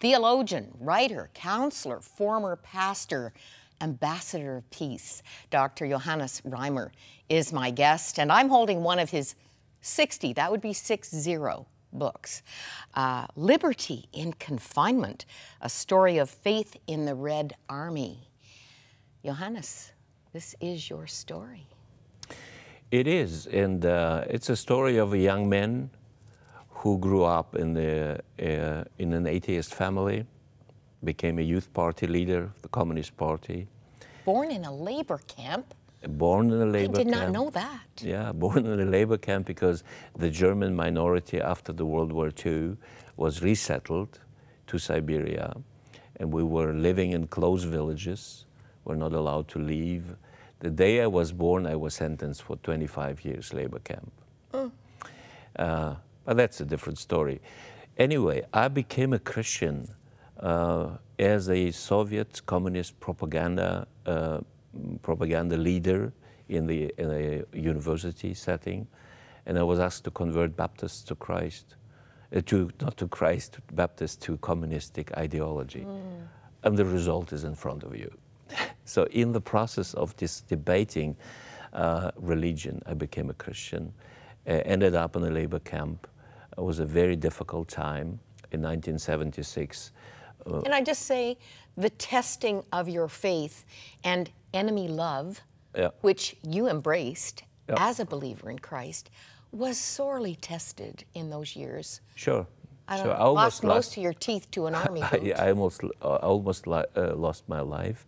theologian, writer, counselor, former pastor, ambassador of peace. Dr. Johannes Reimer is my guest, and I'm holding one of his 60, that would be 60 books. Uh, Liberty in Confinement, a story of faith in the Red Army. Johannes, this is your story. It is, and uh, it's a story of a young man who grew up in, the, uh, in an atheist family, became a youth party leader of the Communist Party. Born in a labor camp? Born in a labor camp. I did not know that. Yeah, born in a labor camp because the German minority after the World War II was resettled to Siberia, and we were living in closed villages. We're not allowed to leave. The day I was born, I was sentenced for 25 years labor camp. Mm. Uh, but that's a different story. Anyway, I became a Christian uh, as a Soviet communist propaganda uh, propaganda leader in the in a university setting, and I was asked to convert Baptists to Christ, uh, to not to Christ, Baptists to communistic ideology, mm. and the result is in front of you. so in the process of this debating uh, religion, I became a Christian, uh, ended up in a labor camp it was a very difficult time in 1976. Uh, and I just say the testing of your faith and enemy love, yeah. which you embraced yeah. as a believer in Christ, was sorely tested in those years. Sure. I, sure, I almost lost, lost, most of your teeth to an army. I, I, almost, I uh, almost uh, lost my life.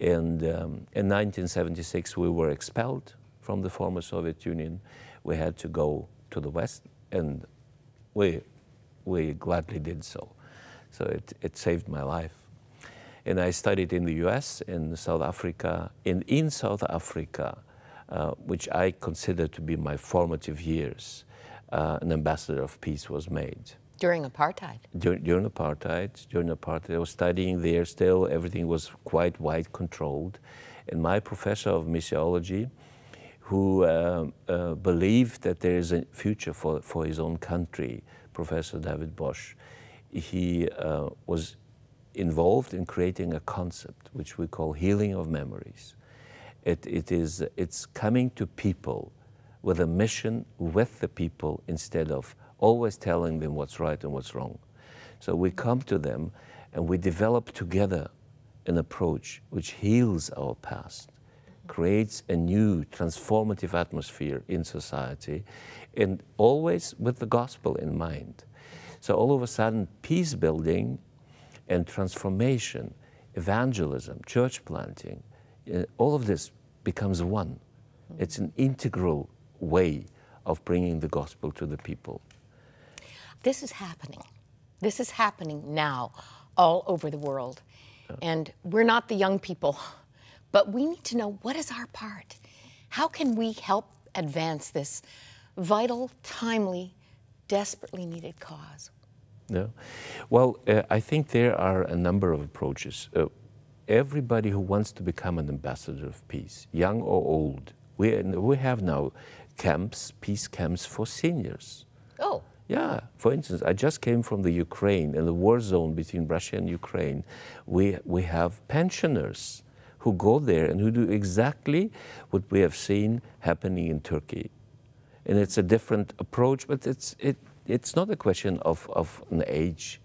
And um, in 1976, we were expelled from the former Soviet Union. We had to go to the West, and we, we gladly did so. So it, it saved my life. And I studied in the US, in South Africa, and in South Africa, uh, which I consider to be my formative years, uh, an ambassador of peace was made. During apartheid? During, during apartheid. During apartheid. I was studying there still. Everything was quite white controlled. And my professor of missiology, who uh, uh, believed that there is a future for, for his own country, Professor David Bosch. He uh, was involved in creating a concept which we call healing of memories. It, it is, it's coming to people with a mission with the people instead of always telling them what's right and what's wrong. So we come to them and we develop together an approach which heals our past creates a new transformative atmosphere in society, and always with the gospel in mind. So all of a sudden, peace building and transformation, evangelism, church planting, uh, all of this becomes one. It's an integral way of bringing the gospel to the people. This is happening. This is happening now all over the world. And we're not the young people but we need to know what is our part? How can we help advance this vital, timely, desperately needed cause? No. Well, uh, I think there are a number of approaches. Uh, everybody who wants to become an ambassador of peace, young or old, we, we have now camps, peace camps for seniors. Oh. Yeah. For instance, I just came from the Ukraine and the war zone between Russia and Ukraine. We, we have pensioners who go there and who do exactly what we have seen happening in Turkey. And it's a different approach, but it's, it, it's not a question of, of an age.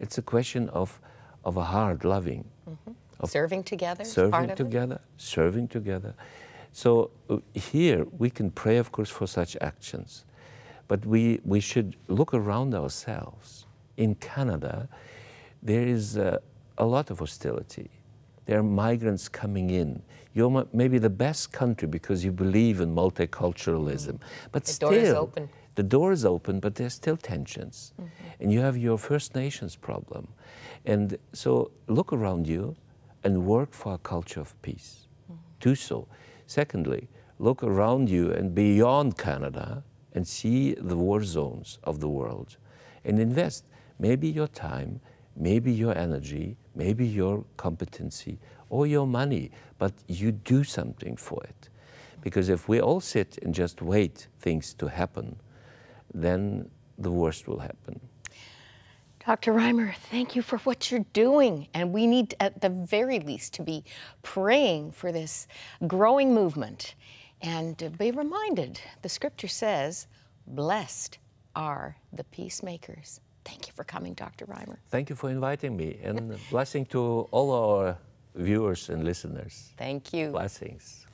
It's a question of, of a heart loving. Mm -hmm. serving together? Serving together, serving together. So uh, here we can pray, of course, for such actions. But we, we should look around ourselves. In Canada, there is a, a lot of hostility there are migrants coming in. You're maybe the best country because you believe in multiculturalism. Mm But the still, door is open. the door is open, but there's still tensions. Mm -hmm. And you have your First Nations problem. And so look around you and work for a culture of peace. Mm -hmm. Do so. Secondly, look around you and beyond Canada and see the war zones of the world and invest maybe your time maybe your energy, maybe your competency, or your money, but you do something for it. Because if we all sit and just wait things to happen, then the worst will happen. Dr. Reimer, thank you for what you're doing. And we need, at the very least, to be praying for this growing movement and be reminded the scripture says, Blessed are the peacemakers. Thank you for coming, Dr. Reimer. Thank you for inviting me, and blessing to all our viewers and listeners. Thank you. Blessings.